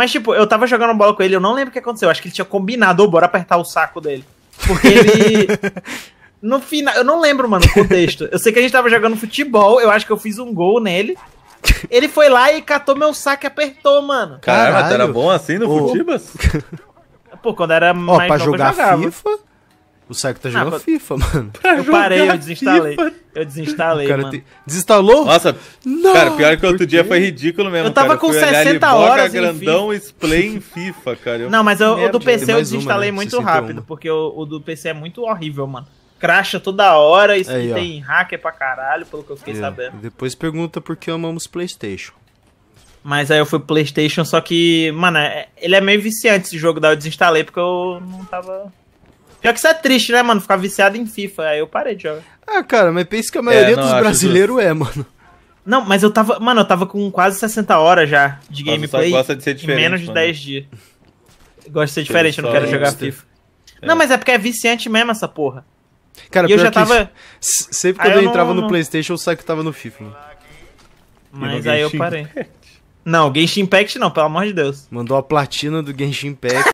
Mas, tipo, eu tava jogando bola com ele, eu não lembro o que aconteceu. Acho que ele tinha combinado, oh, bora apertar o saco dele. Porque ele. no final. Eu não lembro, mano, o contexto. Eu sei que a gente tava jogando futebol, eu acho que eu fiz um gol nele. Ele foi lá e catou meu saco e apertou, mano. Caralho, tu era bom assim no oh. futibas? Pô, quando era mais Ó, pra novo, jogar FIFA? O Saco tá ah, jogando ah, FIFA, mano. Eu parei, eu desinstalei. FIFA, eu desinstalei, cara mano. Te... Desinstalou? Nossa, não, cara, pior que outro dia foi ridículo mesmo. Eu tava cara. com Fui 60 olhar, horas. grandão, display em FIFA, cara. Eu não, mas eu, o do PC eu desinstalei uma, né? muito rápido, porque o, o, do PC é muito horrível, mano. Cracha toda hora, isso Aí, tem hacker pra caralho, pelo que eu fiquei é. sabendo. Depois pergunta por que amamos Playstation. Mas aí eu fui PlayStation, só que, mano, é, ele é meio viciante esse jogo, daí eu desinstalei porque eu não tava Pior que isso é triste, né, mano? Ficar viciado em FIFA. Aí eu parei de jogar. Ah, cara, mas pensa que a maioria é, não, dos brasileiros que... é, mano. Não, mas eu tava. Mano, eu tava com quase 60 horas já de gameplay. gosta de ser diferente. Em menos de mano. 10 dias. Gosto de ser diferente, eu não quero jogar FIFA. É. Não, mas é porque é viciante mesmo essa porra. Cara, e eu já tava. Sempre que eu, eu, entrava não... no PlayStation, eu saio que tava no FIFA. Mano. Mas aí eu parei. Não, Genshin Impact não, pelo amor de Deus. Mandou a platina do Genshin Impact.